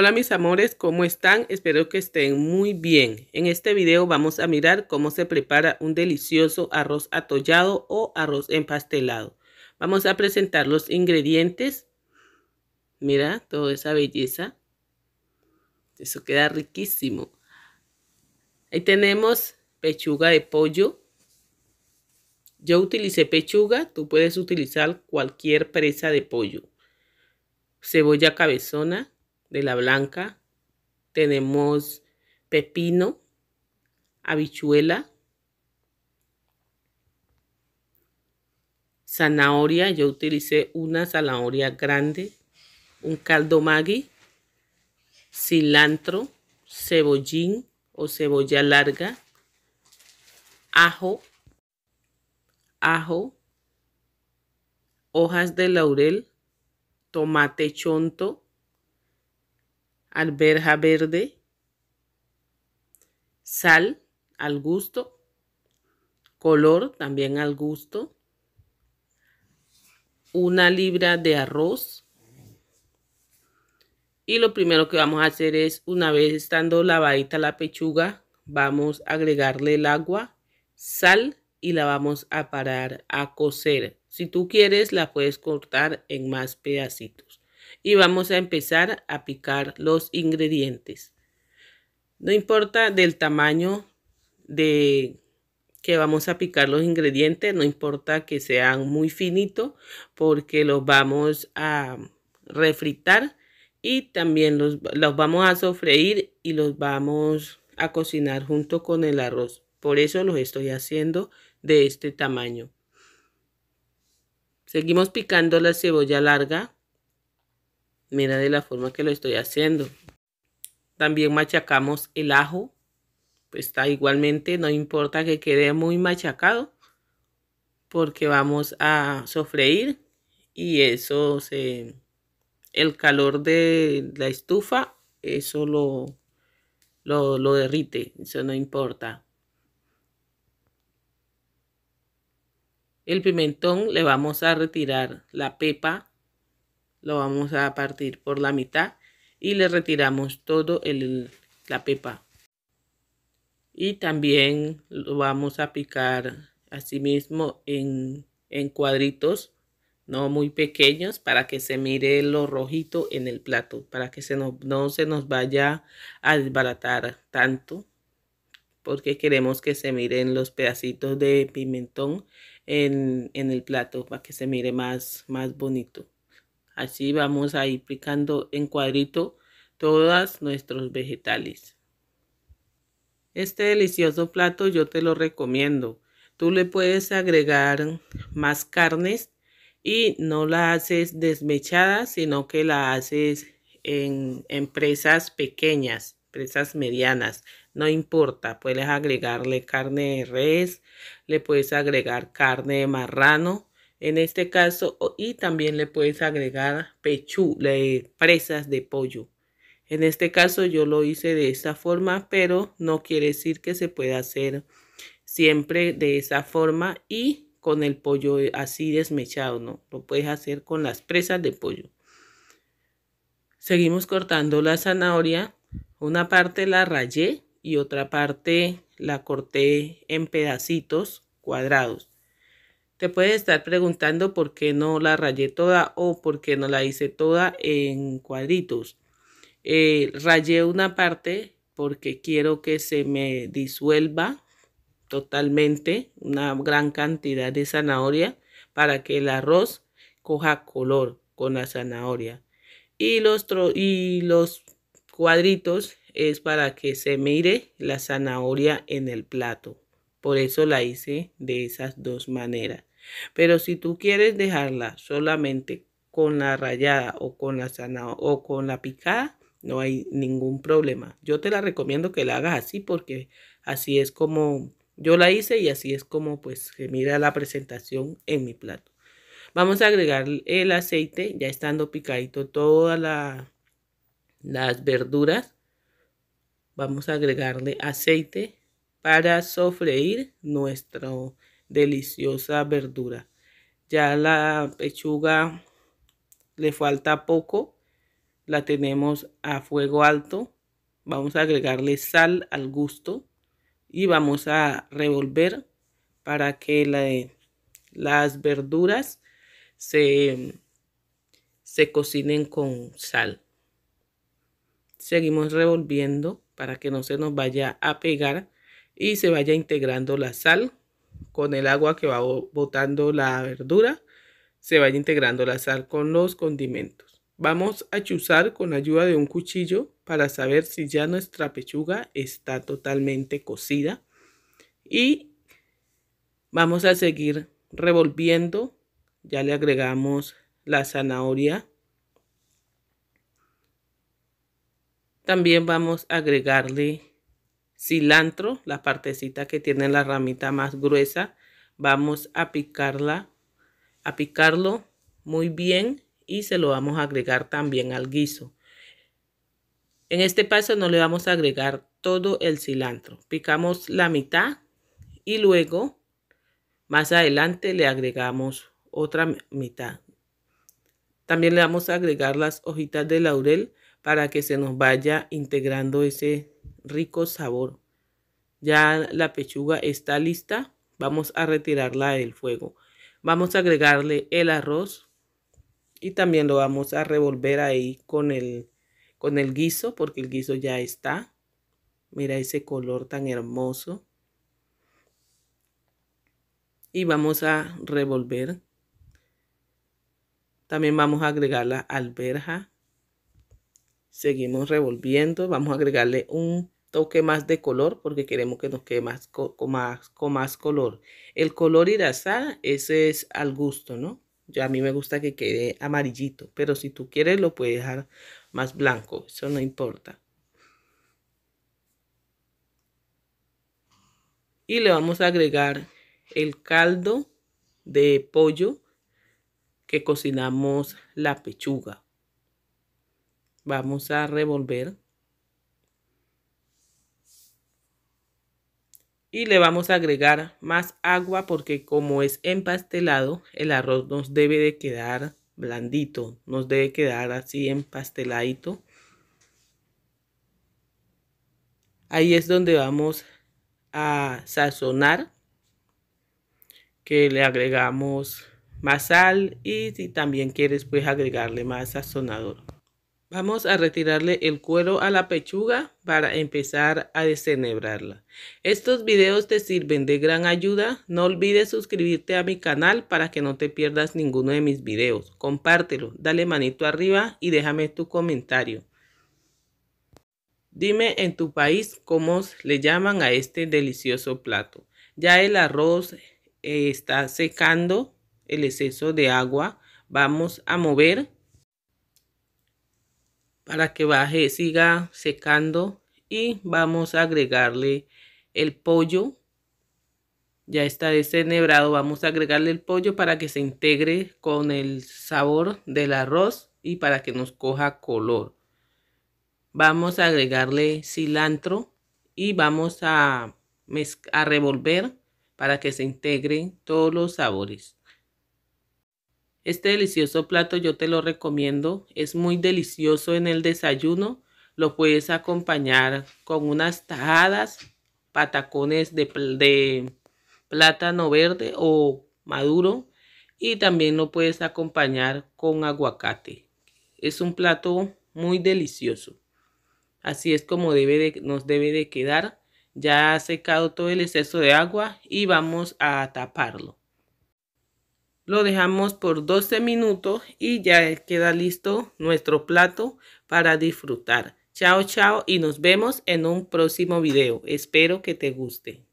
Hola mis amores, ¿cómo están? Espero que estén muy bien. En este video vamos a mirar cómo se prepara un delicioso arroz atollado o arroz empastelado. Vamos a presentar los ingredientes. Mira toda esa belleza. Eso queda riquísimo. Ahí tenemos pechuga de pollo. Yo utilicé pechuga, tú puedes utilizar cualquier presa de pollo. Cebolla cabezona, de la blanca, tenemos pepino, habichuela, zanahoria, yo utilicé una zanahoria grande, un caldo maggi, cilantro, cebollín o cebolla larga, ajo, ajo, hojas de laurel, tomate chonto, alberja verde, sal al gusto, color también al gusto, una libra de arroz. Y lo primero que vamos a hacer es, una vez estando lavadita la pechuga, vamos a agregarle el agua, sal y la vamos a parar a cocer. Si tú quieres, la puedes cortar en más pedacitos y vamos a empezar a picar los ingredientes. No importa del tamaño de que vamos a picar los ingredientes, no importa que sean muy finitos porque los vamos a refritar y también los, los vamos a sofreír y los vamos a cocinar junto con el arroz. Por eso los estoy haciendo de este tamaño. Seguimos picando la cebolla larga Mira de la forma que lo estoy haciendo. También machacamos el ajo. Pues está igualmente, no importa que quede muy machacado. Porque vamos a sofreír. Y eso se... El calor de la estufa, eso lo, lo, lo derrite. Eso no importa. El pimentón le vamos a retirar la pepa lo vamos a partir por la mitad y le retiramos todo el, la pepa y también lo vamos a picar así mismo en, en cuadritos no muy pequeños para que se mire lo rojito en el plato para que se no, no se nos vaya a desbaratar tanto porque queremos que se miren los pedacitos de pimentón en, en el plato para que se mire más, más bonito. Así vamos a ir picando en cuadrito todos nuestros vegetales. Este delicioso plato yo te lo recomiendo. Tú le puedes agregar más carnes y no la haces desmechada, sino que la haces en empresas pequeñas, presas medianas. No importa, puedes agregarle carne de res, le puedes agregar carne de marrano en este caso, y también le puedes agregar pechu, presas de pollo. En este caso yo lo hice de esa forma, pero no quiere decir que se pueda hacer siempre de esa forma y con el pollo eh, así desmechado, ¿no? Lo puedes hacer con las presas de pollo. Seguimos cortando la zanahoria. Una parte la rayé y otra parte la corté en pedacitos cuadrados. Te puedes estar preguntando por qué no la rayé toda o por qué no la hice toda en cuadritos. Eh, rayé una parte porque quiero que se me disuelva totalmente una gran cantidad de zanahoria para que el arroz coja color con la zanahoria. Y los, y los cuadritos es para que se mire la zanahoria en el plato. Por eso la hice de esas dos maneras. Pero si tú quieres dejarla solamente con la rayada o con la sana o con la picada, no hay ningún problema. Yo te la recomiendo que la hagas así porque así es como yo la hice y así es como pues se mira la presentación en mi plato. Vamos a agregar el aceite, ya estando picadito todas la, las verduras. Vamos a agregarle aceite para sofreír nuestra deliciosa verdura. Ya la pechuga le falta poco, la tenemos a fuego alto. Vamos a agregarle sal al gusto y vamos a revolver para que las verduras se, se cocinen con sal. Seguimos revolviendo para que no se nos vaya a pegar y se vaya integrando la sal con el agua que va botando la verdura, se vaya integrando la sal con los condimentos. Vamos a chuzar con ayuda de un cuchillo para saber si ya nuestra pechuga está totalmente cocida y vamos a seguir revolviendo. Ya le agregamos la zanahoria. También vamos a agregarle cilantro, la partecita que tiene la ramita más gruesa. Vamos a picarla, a picarlo muy bien y se lo vamos a agregar también al guiso. En este paso no le vamos a agregar todo el cilantro. Picamos la mitad y luego más adelante le agregamos otra mitad. También le vamos a agregar las hojitas de laurel para que se nos vaya integrando ese rico sabor. Ya la pechuga está lista. Vamos a retirarla del fuego. Vamos a agregarle el arroz y también lo vamos a revolver ahí con el, con el guiso porque el guiso ya está. Mira ese color tan hermoso. Y vamos a revolver. También vamos a agregar la alberja. Seguimos revolviendo. Vamos a agregarle un toque más de color porque queremos que nos quede más con, más, con más color. El color irasá, ese es al gusto, ¿no? ya a mí me gusta que quede amarillito, pero si tú quieres lo puedes dejar más blanco, eso no importa. Y le vamos a agregar el caldo de pollo que cocinamos la pechuga. Vamos a revolver. y le vamos a agregar más agua porque como es empastelado el arroz nos debe de quedar blandito nos debe quedar así empasteladito ahí es donde vamos a sazonar que le agregamos más sal y si también quieres puedes agregarle más sazonador Vamos a retirarle el cuero a la pechuga para empezar a descenebrarla. Estos videos te sirven de gran ayuda. No olvides suscribirte a mi canal para que no te pierdas ninguno de mis videos. Compártelo, dale manito arriba y déjame tu comentario. Dime en tu país cómo le llaman a este delicioso plato. Ya el arroz eh, está secando el exceso de agua. Vamos a mover para que baje, siga secando y vamos a agregarle el pollo. Ya está deshebrado vamos a agregarle el pollo para que se integre con el sabor del arroz y para que nos coja color. Vamos a agregarle cilantro y vamos a, a revolver para que se integren todos los sabores. Este delicioso plato yo te lo recomiendo, es muy delicioso en el desayuno, lo puedes acompañar con unas tajadas, patacones de, plátano verde o maduro y también lo puedes acompañar con aguacate. Es un plato muy delicioso. Así es como debe de, nos debe de quedar. Ya ha secado todo el exceso de agua y vamos a taparlo. Lo dejamos por 12 minutos y ya queda listo nuestro plato para disfrutar. Chao, chao y nos vemos en un próximo video. Espero que te guste.